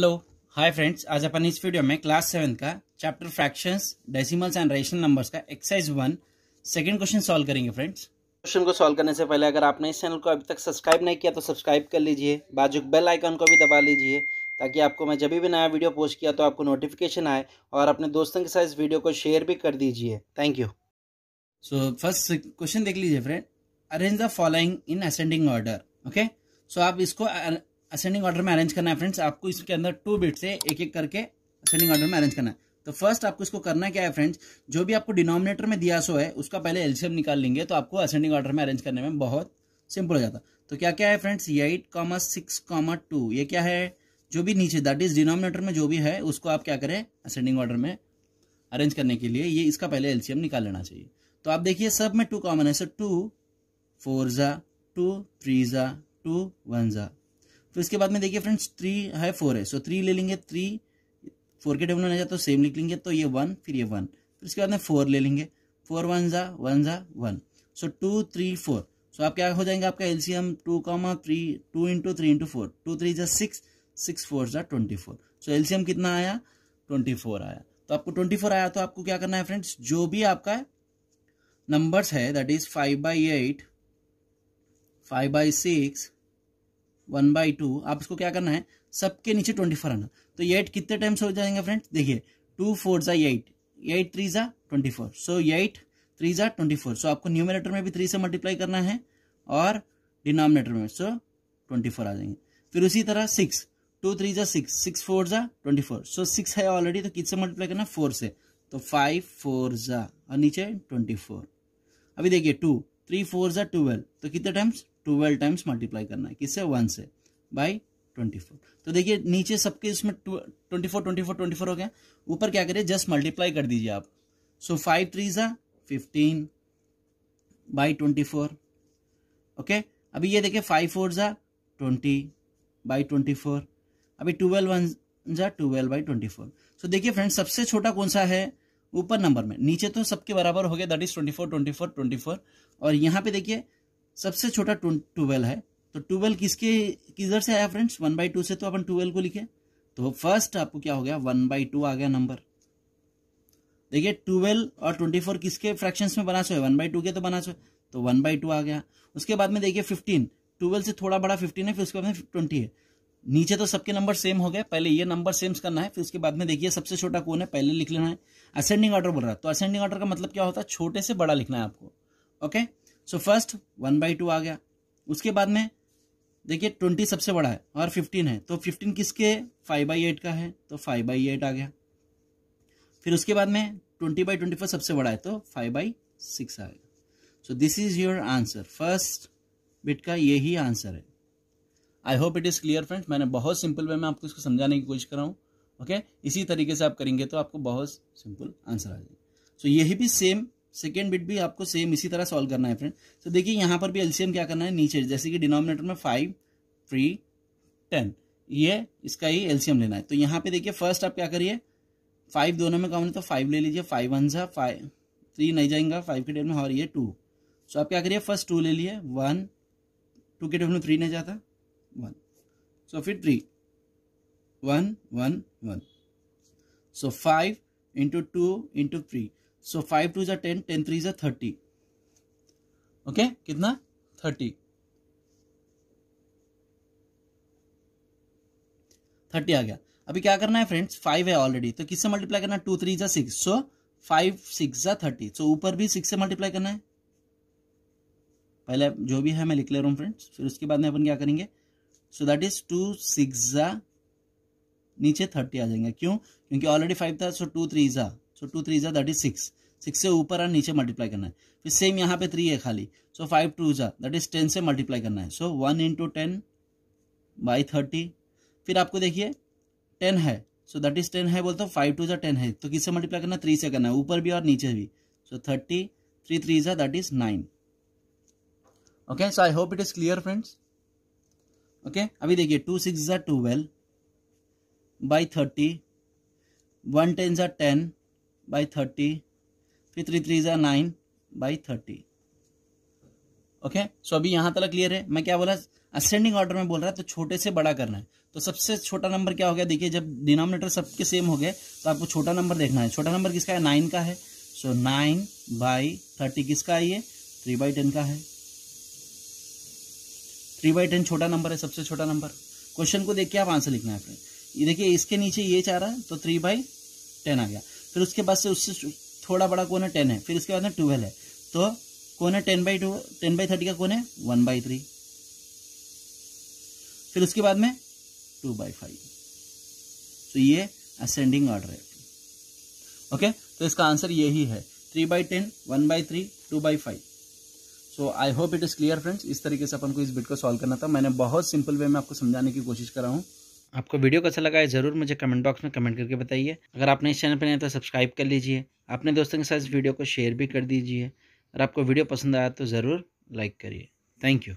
Hello hi friends आज अपन इस video में क्लास सेवन का chapter fractions decimals and rational numbers का exercise one second question solve करेंगे फ्रेंड्स क्वेश्चन को सॉल्व करने से पहले अगर आपने इस चैनल को अभी तक सब्सक्राइब नहीं किया तो सब्सक्राइब कर लीजिए बाजुक बेल आइकन को भी दबा लीजिए ताकि आपको मैं जब भी नया वीडियो पोस्ट किया तो आपको नोटिफिकेशन आए और अपने दोस्तों के साथ इस वीडियो को शेयर भी कर दीजिए thank you so first question देख लीजिए friend arrange the following in ascending order okay so आप इसको असेंडिंग ऑर्डर में अरेंज करना है फ्रेंड्स आपको इसके अंदर टू बिट से एक एक करके असेंडिंग ऑर्डर में अरेंज करना है तो फर्स्ट आपको इसको करना क्या है फ्रेंड्स जो भी आपको डिनोमिनेटर में दिया सो है उसका पहले एल्शियम निकाल लेंगे तो आपको असेंडिंग ऑर्डर में अरेंज करने में बहुत सिंपल हो जाता तो क्या क्या है friends eight comma six comma two ये क्या है जो भी नीचे दैट इज डिनोमिनेटर में जो भी है उसको आप क्या करें असेंडिंग ऑर्डर में अरेंज करने के लिए ये इसका पहले एल्शियम निकाल लेना चाहिए तो आप देखिए सब में टू कॉमन है सर टू फोर ज़ा टू थ्री ज़ा टू वन ज़ा फिर तो उसके बाद में देखिए फ्रेंड्स थ्री है फोर है सो थ्री ले लेंगे थ्री फोर के टेबल में जाए तो सेम लिख लेंगे तो ये वन फिर ये वन फिर उसके बाद में फोर ले लेंगे फोर वन ज़ा वन ज़ा one so two three four so आप क्या हो जाएंगे आपका L C M two comma three two into three into four two three ज़ा सिक्स सिक्स फोर ज़ा twenty four so L C M कितना आया ट्वेंटी फोर आया तो आपको ट्वेंटी फोर आया तो आपको क्या करना है फ्रेंड्स जो भी आपका नंबर्स है that is five by eight five by six one by two आप इसको क्या करना है सबके नीचे ट्वेंटी फोर आना तो एट कितने टाइम्स हो जाएंगे फ्रेंड्स देखिए टू फोर ज़ा एट एट थ्री ज़ा twenty four so eight three ज़ा ट्वेंटी फोर सो आपको न्यूमिनेटर में भी थ्री से मल्टीप्लाई करना है और डिनोमिनेटर में सो ट्वेंटी फोर आ जाएंगे फिर उसी तरह सिक्स टू थ्री ज़ा सिक्स सिक्स फोर ज़ा ट्वेंटी फोर सो सिक्स है ऑलरेडी तो से मल्टीप्लाई करना फोर से तो फाइव फोर ज़ा और नीचे ट्वेंटी फोर अभी देखिए टू थ्री फोर ज़ा ट्वेल्व तो कितने टाइम्स ट्वेल्व टाइम्स मल्टीप्लाई करना है किससे वन से बाई ट्वेंटी फोर तो देखिए नीचे सबके इसमें twenty four twenty four twenty four हो गया ऊपर क्या करिए जस्ट मल्टीप्लाई कर दीजिए आप सो फाइव थ्री ज़ा fifteen by twenty four okay अभी ये देखिए फाइव फोर ज़ा ट्वेंटी बाई ट्वेंटी फोर अभी ट्वेल्व वन ज़ा twelve by twenty four so देखिए फ्रेंड सबसे छोटा कौन सा है ऊपर नंबर में नीचे तो सबके बराबर हो गया that is twenty four twenty four twenty four और यहाँ पे देखिए सबसे छोटा ट्वेल्व है तो ट्वेल्व किसके किधर से आया फ्रेंड्स वन बाई टू से तो अपन ट्वेल्व को लिखे तो फर्स्ट आपको क्या हो गया वन बाई टू आ गया नंबर देखिए ट्वेल्व और ट्वेंटी फोर किसके फ्रैक्शन में बना सो है वन बाई टू के तो बना सो तो वन बाई टू आ गया उसके बाद में देखिए फिफ्टीन ट्वेल्व से थोड़ा बड़ा फिफ्टीन है फिर उसके बाद में ट्वेंटी है नीचे तो सबके नंबर सेम हो गए पहले ये नंबर सेम करना है फिर उसके बाद में देखिए सबसे छोटा कौन है पहले लिख लेना है असेंडिंग ऑर्डर बोल रहा है तो असेंडिंग ऑर्डर का मतलब क्या होता है छोटे से बड़ा लिखना है आपको okay so first one by two आ गया उसके बाद में देखिए ट्वेंटी सबसे बड़ा है और फिफ्टीन है तो फिफ्टीन किसके फाइव बाई एट का है तो फाइव बाई एट आ गया फिर उसके बाद में ट्वेंटी बाई ट्वेंटी फोर सबसे बड़ा है तो फाइव बाई सिक्स आ गया so this is your answer first bit का यही आंसर है I hope it is clear friend मैंने बहुत सिंपल वे में आपको इसको समझाने की कोशिश कर रहा हूँ ओके okay? इसी तरीके से आप करेंगे तो आपको बहुत सिंपल आंसर आ जाएगा सो so, यही भी सेम सेकेंड बिट भी आपको सेम इसी तरह सॉल्व करना है फ्रेंड तो देखिए यहाँ पर भी एलसीएम क्या करना है नीचे जैसे कि डिनोमिनेटर में फाइव थ्री टेन ये इसका ही एलसीएम लेना है तो यहाँ पे देखिए फर्स्ट आप क्या करिए फाइव दोनों में कम है तो फाइव ले लीजिए फाइव वन सा फाइव थ्री नहीं जाएगा फाइव के डेट में हार ये टू सो आप क्या करिए फर्स्ट टू ले लिए वन टू के डेट में थ्री नहीं जाता वन सो फिर three one one one so five into two into three so five two जा टेन टेन थ्री जा थर्टी ओके कितना थर्टी थर्टी आ गया अभी क्या करना है फ्रेंड्स फाइव है ऑलरेडी तो किससे मल्टीप्लाई करना है टू थ्री जा सिक्स सो फाइव सिक्स जा थर्टी सो ऊपर भी सिक्स से मल्टीप्लाई करना है पहले जो भी है मैं लिख ले रहा हूँ फ्रेंड्स फिर उसके बाद में अपन क्या करेंगे so that is two six जा नीचे थर्टी आ जाएंगे क्यों क्योंकि ऑलरेडी फाइव था सो टू थ्री जा सो टू थ्री ज़ा दैट इज सिक्स सिक्स से ऊपर और नीचे मल्टीप्लाई करना है फिर सेम यहाँ पे थ्री है खाली सो फाइव टू ज़ा दैट इज टेन से मल्टीप्लाई करना है so one into ten by thirty फिर आपको देखिए टेन है सो दैट इज टेन है बोलते फाइव टू ज़ा टेन है तो किससे मल्टीप्लाई करना है थ्री से करना है ऊपर भी और नीचे भी सो थर्टी थ्री थ्री ज़ा that is nine okay so I hope it is clear friends okay अभी देखिए टू सिक्स ज़ा twelve by thirty one ten ज़ा टेन by 30 फिर थ्री थ्री ज़ा nine by thirty okay so अभी यहां तक क्लियर है मैं क्या बोला असेंडिंग ऑर्डर में बोल रहा है तो छोटे से बड़ा करना है तो सबसे छोटा नंबर क्या हो गया देखिए जब डिनोमिनेटर सबके सेम हो गए तो आपको छोटा नंबर देखना है छोटा नंबर किसका है नाइन का है सो नाइन बाई थर्टी किसका है ये थ्री बाई टेन का है थ्री बाई टेन छोटा नंबर है सबसे छोटा नंबर क्वेश्चन को देख के आप आंसर लिखना है आपने देखिए इसके नीचे ये चाह रहा है तो थ्री बाई टेन आ गया फिर उसके बाद से उससे थोड़ा बड़ा कौन है टेन है फिर उसके बाद में ट्वेल्व है तो कौन है ten by two ten by thirty का कौन है वन बाई थ्री फिर उसके बाद में टू बाई फाइव तो ये असेंडिंग ऑर्डर है ओके तो इसका आंसर यही है three by ten one by three two by five so I hope it is clear friends इस तरीके से अपन को इस बिट को सॉल्व करना था मैंने बहुत सिंपल वे में आपको समझाने की कोशिश करा हूँ आपको वीडियो कैसा लगा है ज़रूर मुझे कमेंट बॉक्स में कमेंट करके बताइए अगर आपने इस चैनल पर नहीं तो सब्सक्राइब कर लीजिए अपने दोस्तों के साथ इस वीडियो को शेयर भी कर दीजिए और आपको वीडियो पसंद आया तो ज़रूर लाइक करिए थैंक यू